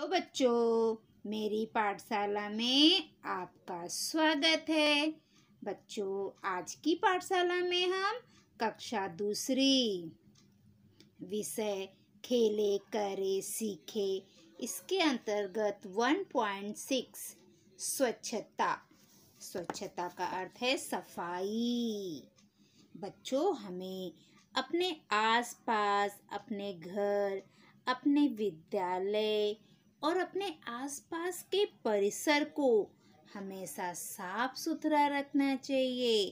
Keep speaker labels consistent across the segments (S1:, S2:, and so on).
S1: hello बच्चों मेरी पाठशाला में आपका स्वागत है बच्चों आज की पाठशाला में हम कक्षा दूसरी विषय खेले करे सीखे इसके अंतर्गत वन पॉइंट सिक्स स्वच्छता स्वच्छता का अर्थ है सफाई बच्चों हमें अपने आसपास अपने घर अपने विद्यालय और अपने आसपास के परिसर को हमेशा साफ सुथरा रखना चाहिए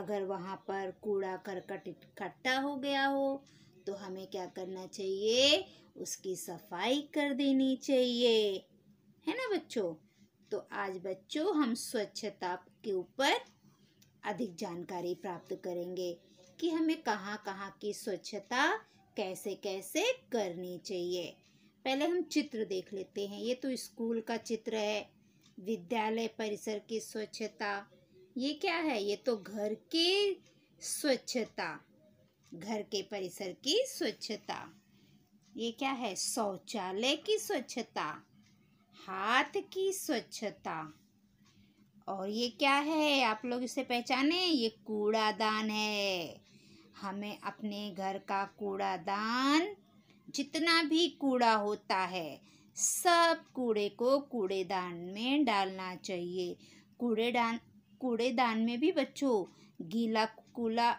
S1: अगर वहाँ पर कूड़ा करकट इकट्ठा हो गया हो तो हमें क्या करना चाहिए उसकी सफाई कर देनी चाहिए है ना बच्चों तो आज बच्चों हम स्वच्छता के ऊपर अधिक जानकारी प्राप्त करेंगे कि हमें कहाँ कहाँ की स्वच्छता कैसे कैसे करनी चाहिए पहले हम चित्र देख लेते हैं ये तो स्कूल का चित्र है विद्यालय परिसर की स्वच्छता ये क्या है ये तो घर के स्वच्छता घर के परिसर की स्वच्छता ये क्या है शौचालय की स्वच्छता हाथ की स्वच्छता और ये क्या है आप लोग इसे पहचाने ये कूड़ादान है हमें अपने घर का कूड़ादान जितना भी कूड़ा होता है सब कूड़े को कूड़ेदान में डालना चाहिए कूड़ेदान कूड़ेदान में भी बच्चों गीला कूला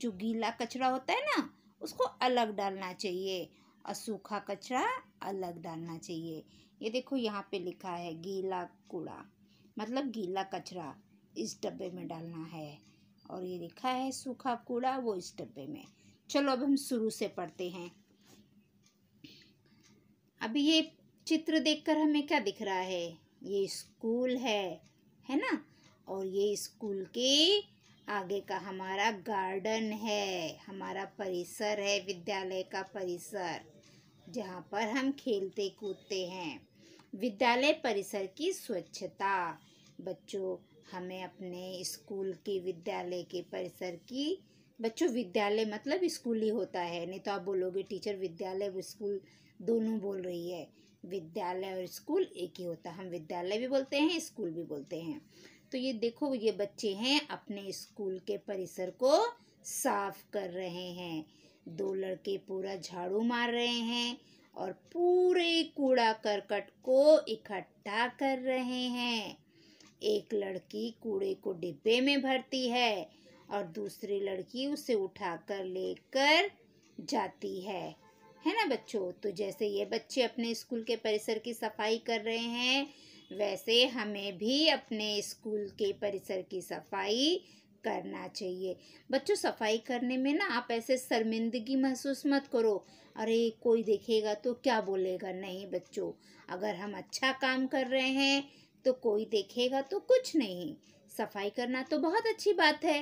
S1: जो गीला कचरा होता है ना उसको अलग डालना चाहिए और सूखा कचरा अलग डालना चाहिए ये देखो यहाँ पे लिखा है गीला कूड़ा मतलब गीला कचरा इस डब्बे में डालना है और ये लिखा है सूखा कूड़ा वो इस डब्बे में चलो अब हम शुरू से पढ़ते हैं अभी ये चित्र देखकर हमें क्या दिख रहा है ये स्कूल है है ना और ये स्कूल के आगे का हमारा गार्डन है हमारा परिसर है विद्यालय का परिसर जहाँ पर हम खेलते कूदते हैं विद्यालय परिसर की स्वच्छता बच्चों हमें अपने स्कूल के विद्यालय के परिसर की बच्चों विद्यालय मतलब स्कूल ही होता है नहीं तो आप बोलोगे टीचर विद्यालय स्कूल दोनों बोल रही है विद्यालय और स्कूल एक ही होता है हम विद्यालय भी बोलते हैं स्कूल भी बोलते हैं तो ये देखो ये बच्चे हैं अपने स्कूल के परिसर को साफ कर रहे हैं दो लड़के पूरा झाड़ू मार रहे हैं और पूरे कूड़ा करकट को इकट्ठा कर रहे हैं एक लड़की कूड़े को डिब्बे में भरती है और दूसरी लड़की उसे उठाकर लेकर जाती है है ना बच्चों तो जैसे ये बच्चे अपने स्कूल के परिसर की सफाई कर रहे हैं वैसे हमें भी अपने स्कूल के परिसर की सफाई करना चाहिए बच्चों सफाई करने में ना आप ऐसे शर्मिंदगी महसूस मत करो अरे कोई देखेगा तो क्या बोलेगा नहीं बच्चों अगर हम अच्छा काम कर रहे हैं तो कोई देखेगा तो कुछ नहीं सफाई करना तो बहुत अच्छी बात है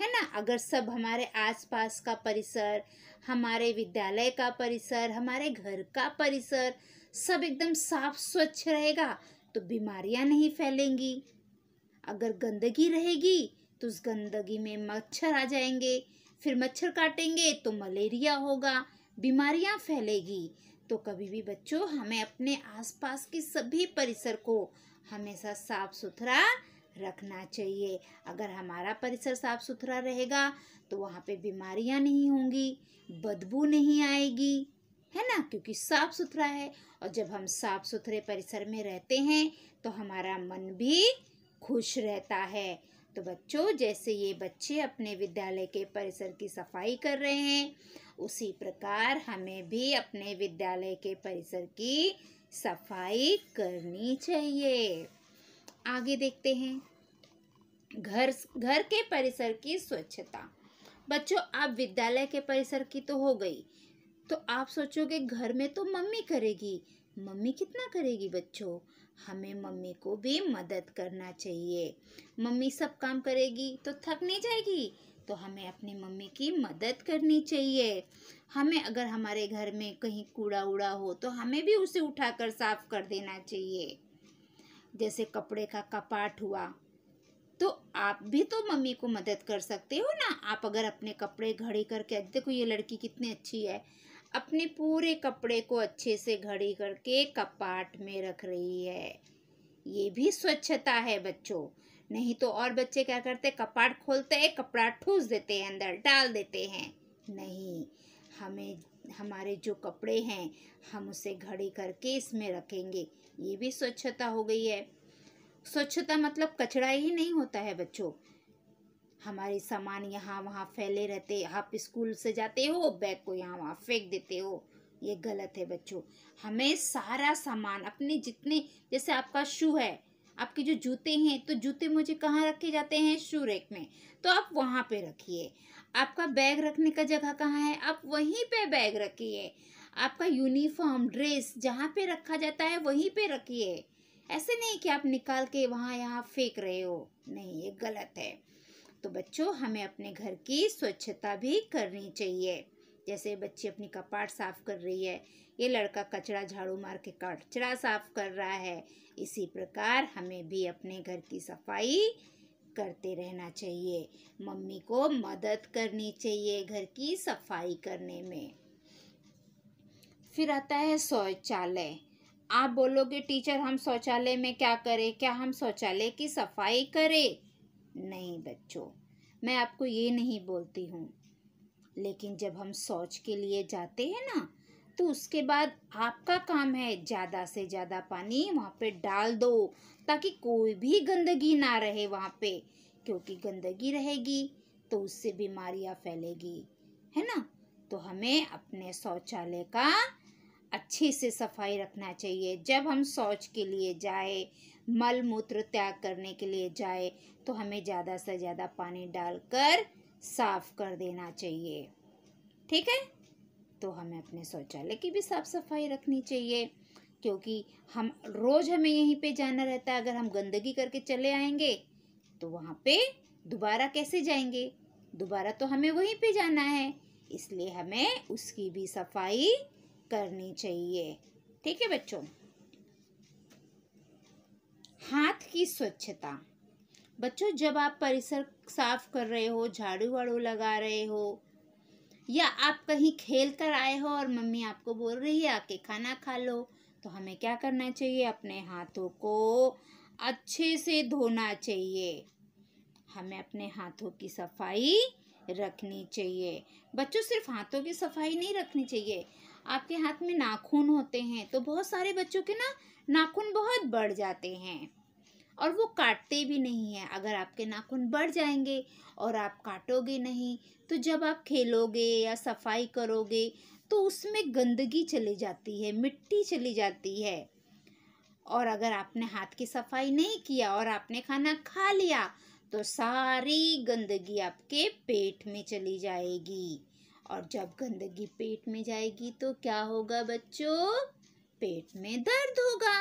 S1: है ना अगर सब हमारे आसपास का परिसर हमारे विद्यालय का परिसर हमारे घर का परिसर सब एकदम साफ स्वच्छ रहेगा तो बीमारियां नहीं फैलेंगी अगर गंदगी रहेगी तो उस गंदगी में मच्छर आ जाएंगे फिर मच्छर काटेंगे तो मलेरिया होगा बीमारियां फैलेगी तो कभी भी बच्चों हमें अपने आसपास के सभी परिसर को हमेशा साफ सुथरा रखना चाहिए अगर हमारा परिसर साफ सुथरा रहेगा तो वहाँ पे बीमारियाँ नहीं होंगी बदबू नहीं आएगी है ना क्योंकि साफ सुथरा है और जब हम साफ सुथरे परिसर में रहते हैं तो हमारा मन भी खुश रहता है तो बच्चों जैसे ये बच्चे अपने विद्यालय के परिसर की सफाई कर रहे हैं उसी प्रकार हमें भी अपने विद्यालय के परिसर की सफाई करनी चाहिए आगे देखते हैं घर घर के परिसर की स्वच्छता बच्चों आप विद्यालय के परिसर की तो हो गई तो आप सोचोगे घर में तो मम्मी करेगी मम्मी कितना करेगी बच्चों हमें मम्मी को भी मदद करना चाहिए मम्मी सब काम करेगी तो थक नहीं जाएगी तो हमें अपनी मम्मी की मदद करनी चाहिए हमें अगर हमारे घर में कहीं कूड़ा उड़ा हो तो हमें भी उसे उठाकर साफ कर देना चाहिए जैसे कपड़े का कपाट हुआ तो आप भी तो मम्मी को मदद कर सकते हो ना आप अगर अपने कपड़े घड़ी करके देखो ये लड़की कितनी अच्छी है अपने पूरे कपड़े को अच्छे से घड़ी करके कपाट में रख रही है ये भी स्वच्छता है बच्चों नहीं तो और बच्चे क्या करते कपाट खोलते हैं कपड़ा ठूस देते हैं अंदर डाल देते हैं नहीं हमें हमारे जो कपड़े हैं हम उसे घड़ी करके इसमें रखेंगे ये भी स्वच्छता हो गई है स्वच्छता मतलब कचरा ही नहीं होता है बच्चों हमारे सामान यहाँ वहाँ फैले रहते आप स्कूल से जाते हो बैग को यहाँ वहाँ फेंक देते हो ये गलत है बच्चों हमें सारा सामान अपने जितने जैसे आपका शू है आपके जो जूते हैं तो जूते मुझे कहाँ रखे जाते हैं शू रेक में तो आप वहाँ पे रखिए आपका बैग रखने का जगह कहाँ है आप वहीं पे बैग रखिए आपका यूनिफॉर्म ड्रेस जहाँ पे रखा जाता है वहीं पे रखिए ऐसे नहीं कि आप निकाल के वहाँ यहाँ फेंक रहे हो नहीं ये गलत है तो बच्चों हमें अपने घर की स्वच्छता भी करनी चाहिए जैसे बच्चे अपनी कपाट साफ कर रही है ये लड़का कचरा झाड़ू मार के कचरा साफ कर रहा है इसी प्रकार हमें भी अपने घर की सफाई करते रहना चाहिए मम्मी को मदद करनी चाहिए घर की सफाई करने में फिर आता है शौचालय आप बोलोगे टीचर हम शौचालय में क्या करें क्या हम शौचालय की सफाई करें नहीं बच्चों मैं आपको ये नहीं बोलती हूँ लेकिन जब हम शौच के लिए जाते हैं ना तो उसके बाद आपका काम है ज़्यादा से ज़्यादा पानी वहाँ पे डाल दो ताकि कोई भी गंदगी ना रहे वहाँ पे क्योंकि गंदगी रहेगी तो उससे बीमारियाँ फैलेगी है ना तो हमें अपने शौचालय का अच्छे से सफाई रखना चाहिए जब हम शौच के लिए जाए मल मूत्र त्याग करने के लिए जाए तो हमें ज़्यादा से ज़्यादा पानी डालकर साफ कर देना चाहिए ठीक है तो हमें अपने शौचालय की भी साफ़ सफाई रखनी चाहिए क्योंकि हम रोज़ हमें यहीं पे जाना रहता है अगर हम गंदगी करके चले आएंगे तो वहाँ पे दोबारा कैसे जाएंगे दोबारा तो हमें वहीं पे जाना है इसलिए हमें उसकी भी सफाई करनी चाहिए ठीक है बच्चों हाथ की स्वच्छता बच्चों जब आप परिसर साफ कर रहे हो झाड़ू वाड़ू लगा रहे हो या आप कहीं खेल कर आए हो और मम्मी आपको बोल रही है आके खाना खा लो तो हमें क्या करना चाहिए अपने हाथों को अच्छे से धोना चाहिए हमें अपने हाथों की सफाई रखनी चाहिए बच्चों सिर्फ हाथों की सफाई नहीं रखनी चाहिए आपके हाथ में नाखून होते हैं तो बहुत सारे बच्चों के ना नाखून बहुत बढ़ जाते हैं और वो काटते भी नहीं हैं अगर आपके नाखून बढ़ जाएंगे और आप काटोगे नहीं तो जब आप खेलोगे या सफाई करोगे तो उसमें गंदगी चली जाती है मिट्टी चली जाती है और अगर आपने हाथ की सफाई नहीं किया और आपने खाना खा लिया तो सारी गंदगी आपके पेट में चली जाएगी और जब गंदगी पेट में जाएगी तो क्या होगा बच्चों पेट में दर्द होगा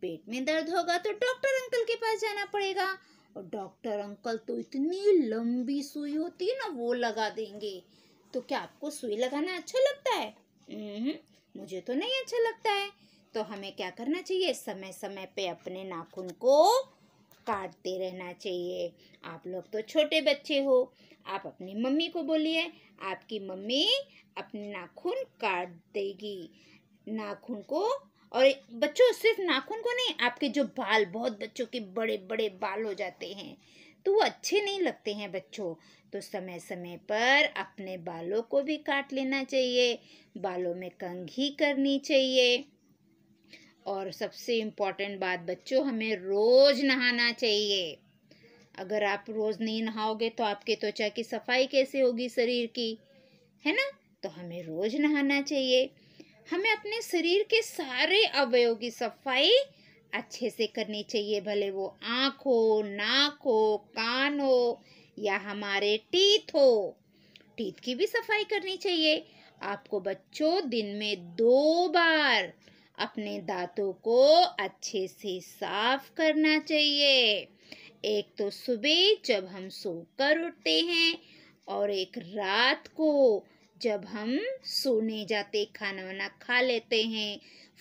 S1: पेट में दर्द होगा तो डॉक्टर अंकल के पास जाना पड़ेगा और डॉक्टर अंकल तो इतनी लंबी सुई होती है ना वो लगा देंगे तो क्या आपको सुई लगाना अच्छा लगता है मुझे तो नहीं अच्छा लगता है तो हमें क्या करना चाहिए समय समय पे अपने नाखून को काटते रहना चाहिए आप लोग तो छोटे बच्चे हो आप अपनी मम्मी को बोलिए आपकी मम्मी अपने नाखून काट देगी नाखून को और बच्चों सिर्फ नाखून को नहीं आपके जो बाल बहुत बच्चों के बड़े बड़े बाल हो जाते हैं तो वो अच्छे नहीं लगते हैं बच्चों तो समय समय पर अपने बालों को भी काट लेना चाहिए बालों में कंघी करनी चाहिए और सबसे इम्पॉर्टेंट बात बच्चों हमें रोज़ नहाना चाहिए अगर आप रोज़ नहीं नहाओगे तो आपके त्वचा की सफाई कैसे होगी शरीर की है ना तो हमें रोज़ नहाना चाहिए हमें अपने शरीर के सारे अवयव की सफाई अच्छे से करनी चाहिए भले वो आँख हो नाक हो कान हो या हमारे टीथ हो टीथ की भी सफाई करनी चाहिए आपको बच्चों दिन में दो बार अपने दांतों को अच्छे से साफ करना चाहिए एक तो सुबह जब हम सोकर उठते हैं और एक रात को जब हम सोने जाते खाना वाना खा लेते हैं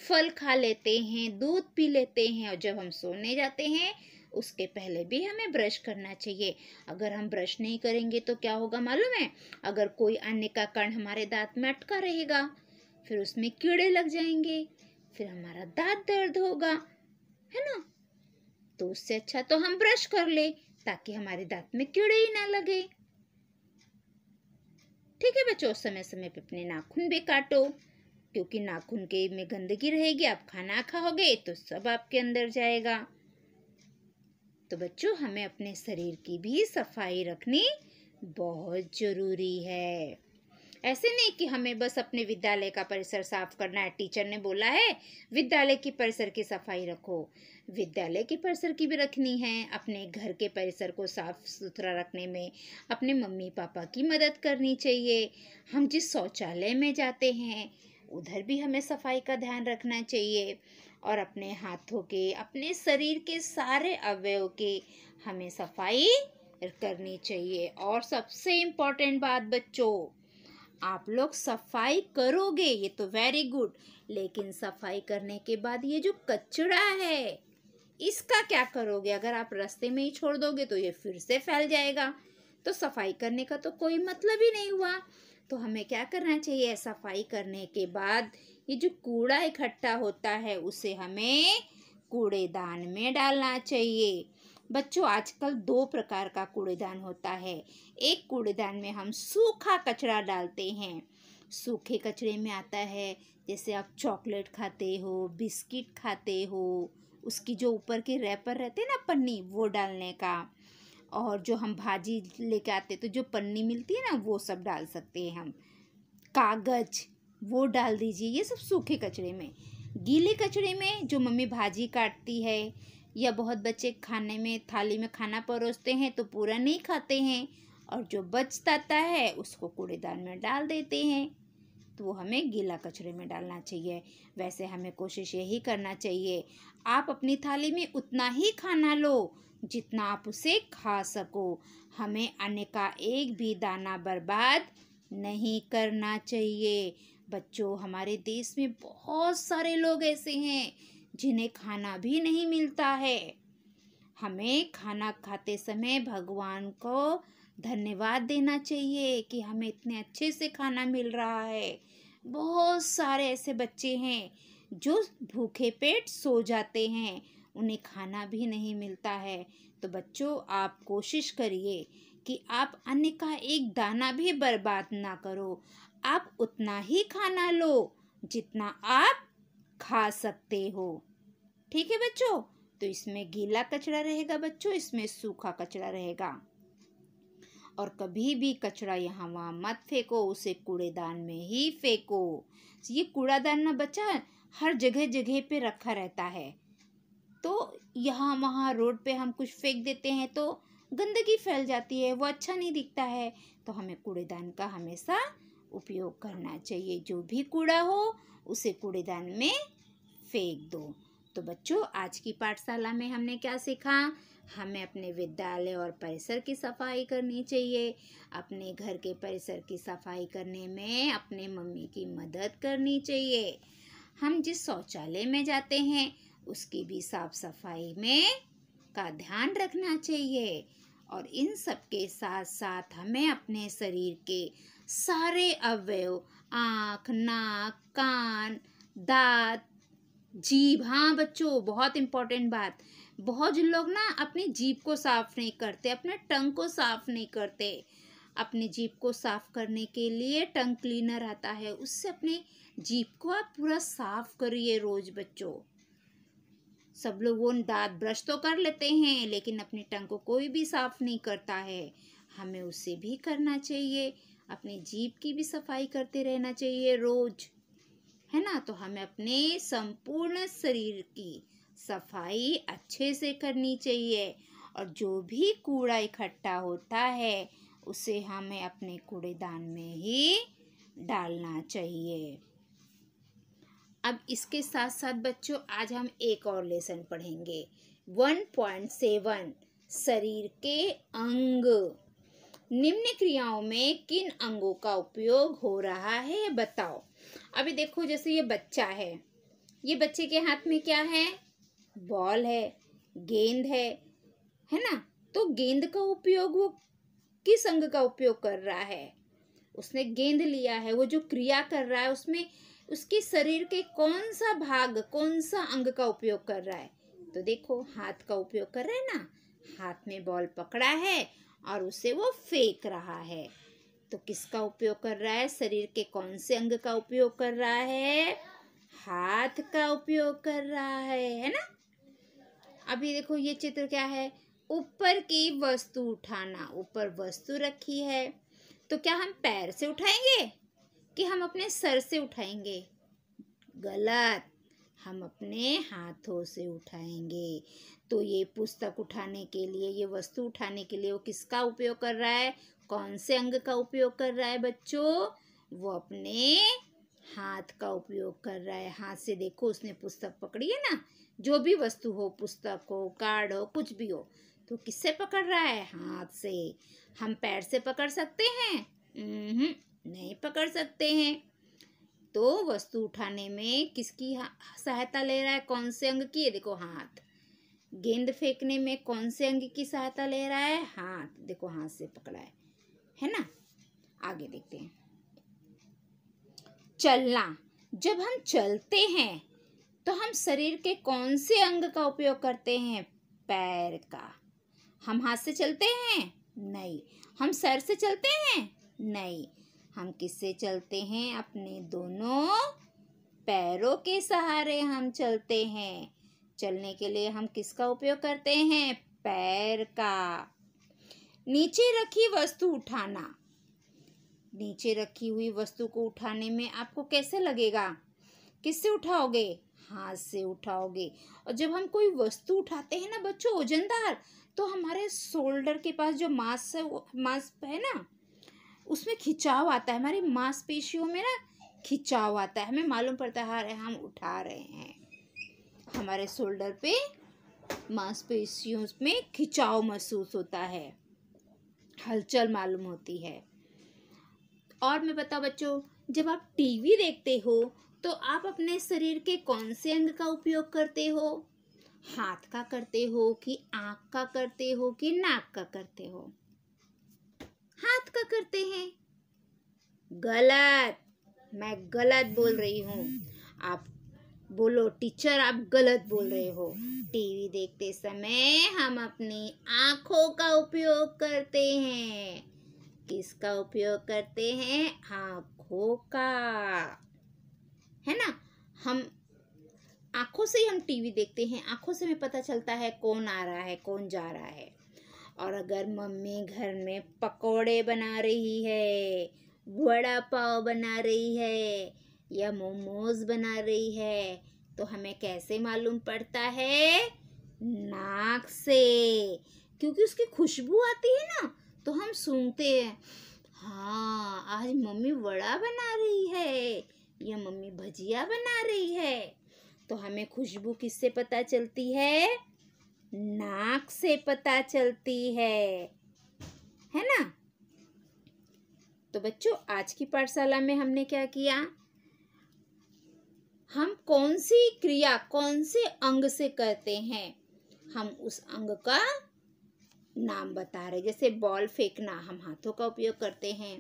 S1: फल खा लेते हैं दूध पी लेते हैं और जब हम सोने जाते हैं उसके पहले भी हमें ब्रश करना चाहिए अगर हम ब्रश नहीं करेंगे तो क्या होगा मालूम है अगर कोई अन्य का कण हमारे दांत में अटका रहेगा फिर उसमें कीड़े लग जाएंगे फिर हमारा दांत दर्द होगा है ना तो उससे अच्छा तो हम ब्रश कर ले ताकि हमारे दांत में कीड़े ही ना लगे ठीक है बच्चों समय समय पे अपने नाखून भी काटो क्योंकि नाखून के में गंदगी रहेगी आप खाना खाओगे तो सब आपके अंदर जाएगा तो बच्चों हमें अपने शरीर की भी सफाई रखनी बहुत ज़रूरी है ऐसे नहीं कि हमें बस अपने विद्यालय का परिसर साफ करना है टीचर ने बोला है विद्यालय की परिसर की सफाई रखो विद्यालय के परिसर की भी रखनी है अपने घर के परिसर को साफ सुथरा रखने में अपने मम्मी पापा की मदद करनी चाहिए हम जिस शौचालय में जाते हैं उधर भी हमें सफाई का ध्यान रखना चाहिए और अपने हाथों के अपने शरीर के सारे अवयव के हमें सफाई करनी चाहिए और सबसे इम्पोर्टेंट बात बच्चों आप लोग सफाई करोगे ये तो वेरी गुड लेकिन सफाई करने के बाद ये जो कचरा है इसका क्या करोगे अगर आप रास्ते में ही छोड़ दोगे तो ये फिर से फैल जाएगा तो सफाई करने का तो कोई मतलब ही नहीं हुआ तो हमें क्या करना चाहिए सफाई करने के बाद ये जो कूड़ा इकट्ठा होता है उसे हमें कूड़ेदान में डालना चाहिए बच्चों आजकल दो प्रकार का कूड़ेदान होता है एक कूड़ेदान में हम सूखा कचरा डालते हैं सूखे कचरे में आता है जैसे आप चॉकलेट खाते हो बिस्किट खाते हो उसकी जो ऊपर के रैपर रहते हैं ना पन्नी वो डालने का और जो हम भाजी लेके आते तो जो पन्नी मिलती है ना वो सब डाल सकते हैं हम कागज वो डाल दीजिए ये सब सूखे कचरे में गीले कचरे में जो मम्मी भाजी काटती है या बहुत बच्चे खाने में थाली में खाना परोसते हैं तो पूरा नहीं खाते हैं और जो बच जाता है उसको कूड़ेदान में डाल देते हैं तो वो हमें गीला कचरे में डालना चाहिए वैसे हमें कोशिश यही करना चाहिए आप अपनी थाली में उतना ही खाना लो जितना आप उसे खा सको हमें अन्य का एक भी दाना बर्बाद नहीं करना चाहिए बच्चों हमारे देश में बहुत सारे लोग ऐसे हैं जिन्हें खाना भी नहीं मिलता है हमें खाना खाते समय भगवान को धन्यवाद देना चाहिए कि हमें इतने अच्छे से खाना मिल रहा है बहुत सारे ऐसे बच्चे हैं जो भूखे पेट सो जाते हैं उन्हें खाना भी नहीं मिलता है तो बच्चों आप कोशिश करिए कि आप अन्य का एक दाना भी बर्बाद ना करो आप उतना ही खाना लो जितना आप खा सकते हो ठीक है बच्चों तो इसमें गीला कचरा रहेगा बच्चों इसमें सूखा कचरा रहेगा और कभी भी कचरा यहाँ वहाँ मत फेंको उसे कूड़ेदान में ही फेंको ये कूड़ादान ना बच्चा हर जगह जगह पे रखा रहता है तो यहाँ वहाँ रोड पे हम कुछ फेंक देते हैं तो गंदगी फैल जाती है वो अच्छा नहीं दिखता है तो हमें कूड़ेदान का हमेशा उपयोग करना चाहिए जो भी कूड़ा हो उसे कूड़ेदान में फेंक दो तो बच्चों आज की पाठशाला में हमने क्या सीखा हमें अपने विद्यालय और परिसर की सफाई करनी चाहिए अपने घर के परिसर की सफाई करने में अपने मम्मी की मदद करनी चाहिए हम जिस शौचालय में जाते हैं उसकी भी साफ सफाई में का ध्यान रखना चाहिए और इन सब के साथ साथ हमें अपने शरीर के सारे अवयव आँख नाक कान दांत जीभ हाँ बच्चों बहुत इम्पॉर्टेंट बात बहुत लोग ना अपनी जीभ को साफ नहीं करते अपने टंग को साफ नहीं करते अपने जीप को साफ करने के लिए टंग क्लीनर आता है उससे अपने जीप को आप पूरा साफ करिए रोज बच्चों सब लोग वो दांत ब्रश तो कर लेते हैं लेकिन अपने टंग को कोई भी साफ नहीं करता है हमें उसे भी करना चाहिए अपने जीप की भी सफाई करते रहना चाहिए रोज़ है ना तो हमें अपने संपूर्ण शरीर की सफाई अच्छे से करनी चाहिए और जो भी कूड़ा इकट्ठा होता है उसे हमें अपने कूड़ेदान में ही डालना चाहिए अब इसके साथ साथ बच्चों आज हम एक और लेसन पढ़ेंगे वन पॉइंट सेवन शरीर के अंग निम्न क्रियाओं में किन अंगों का उपयोग हो रहा है बताओ अभी देखो जैसे ये बच्चा है ये बच्चे के हाथ में क्या है बॉल है गेंद है है ना तो गेंद का उपयोग वो किस अंग का उपयोग कर रहा है उसने गेंद लिया है वो जो क्रिया कर रहा है उसमें उसके शरीर के कौन सा भाग कौन सा अंग का उपयोग कर रहा है तो देखो हाथ का उपयोग कर रहा है ना हाथ में बॉल पकड़ा है और उसे वो फेंक रहा है तो किसका उपयोग कर रहा है शरीर के कौन से अंग का उपयोग कर रहा है हाथ का उपयोग कर रहा है है ना अभी देखो ये चित्र क्या है ऊपर की वस्तु उठाना ऊपर वस्तु रखी है तो क्या हम पैर से उठाएंगे कि हम अपने सर से उठाएंगे गलत हम अपने हाथों से उठाएंगे तो ये पुस्तक उठाने के लिए ये वस्तु उठाने के लिए वो किसका उपयोग कर रहा है कौन से अंग का उपयोग कर रहा है बच्चों वो अपने हाथ का उपयोग कर रहा है हाथ से देखो उसने पुस्तक पकड़ी है ना जो भी वस्तु हो पुस्तक हो कार्ड हो कुछ भी हो तो किससे पकड़ रहा है हाथ से हम पैर से पकड़ सकते हैं नहीं पकड़ सकते हैं तो वस्तु उठाने में किसकी सहायता ले रहा है कौन से अंग की है देखो हाथ गेंद फेंकने में कौन से अंग की सहायता ले रहा है हाथ देखो हाथ से पकड़ा है है ना आगे देखते हैं चलना जब हम चलते हैं तो हम शरीर के कौन से अंग का उपयोग करते हैं पैर का हम हाथ से चलते हैं नहीं हम सर से चलते हैं नहीं हम किससे चलते हैं अपने दोनों पैरों के सहारे हम चलते हैं चलने के लिए हम किसका उपयोग करते हैं पैर का नीचे रखी वस्तु उठाना नीचे रखी हुई वस्तु को उठाने में आपको कैसे लगेगा किससे उठाओगे हाथ से उठाओगे और जब हम कोई वस्तु उठाते हैं ना बच्चों वजनदार तो हमारे शोल्डर के पास जो मांस है वो मांस है ना उसमें खिंचाव आता है हमारे मांसपेशियों में ना खिंचाव आता है हमें मालूम पड़ता है हम उठा रहे हैं हमारे शोल्डर पे मांसपेशियों में खिंचाव महसूस होता है हलचल मालूम होती है और मैं बता बच्चों जब आप टीवी देखते हो तो आप अपने शरीर के कौन से अंग का उपयोग करते हो हाथ का करते हो कि आँख का करते हो कि नाक का करते हो हाथ का करते हैं गलत मैं गलत बोल रही हूँ आप बोलो टीचर आप गलत बोल रहे हो टीवी देखते समय हम अपनी आँखों का उपयोग करते हैं किसका उपयोग करते हैं आँखों का है ना हम आँखों से ही हम टीवी देखते हैं आँखों से हमें पता चलता है कौन आ रहा है कौन जा रहा है और अगर मम्मी घर में पकोड़े बना रही है वड़ा पाव बना रही है या मोमोज बना रही है तो हमें कैसे मालूम पड़ता है नाक से क्योंकि उसकी खुशबू आती है ना तो हम सूंघते हैं हाँ आज मम्मी वड़ा बना रही है या मम्मी भजिया बना रही है तो हमें खुशबू किससे पता चलती है नाक से पता चलती है है ना तो बच्चों आज की पाठशाला में हमने क्या किया हम कौन सी क्रिया कौन से अंग से करते हैं हम उस अंग का नाम बता रहे जैसे बॉल फेंकना हम हाथों का उपयोग करते हैं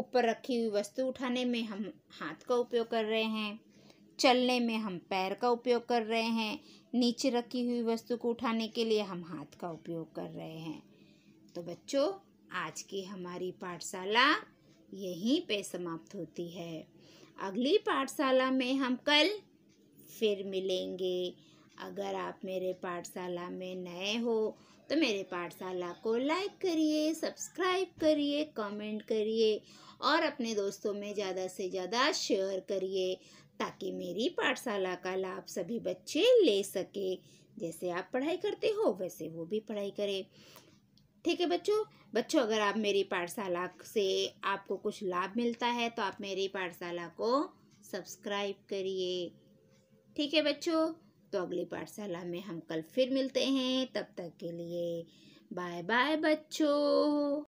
S1: ऊपर रखी हुई वस्तु उठाने में हम हाथ का उपयोग कर रहे हैं चलने में हम पैर का उपयोग कर रहे हैं नीचे रखी हुई वस्तु को उठाने के लिए हम हाथ का उपयोग कर रहे हैं तो बच्चों आज की हमारी पाठशाला यहीं पे समाप्त होती है अगली पाठशाला में हम कल फिर मिलेंगे अगर आप मेरे पाठशाला में नए हो तो मेरे पाठशाला को लाइक करिए सब्सक्राइब करिए कमेंट करिए और अपने दोस्तों में ज़्यादा से ज़्यादा शेयर करिए ताकि मेरी पाठशाला का लाभ सभी बच्चे ले सके जैसे आप पढ़ाई करते हो वैसे वो भी पढ़ाई करें ठीक है बच्चों बच्चों अगर आप मेरी पाठशाला से आपको कुछ लाभ मिलता है तो आप मेरी पाठशाला को सब्सक्राइब करिए ठीक है बच्चों तो अगली पाठशाला में हम कल फिर मिलते हैं तब तक के लिए बाय बाय बच्चों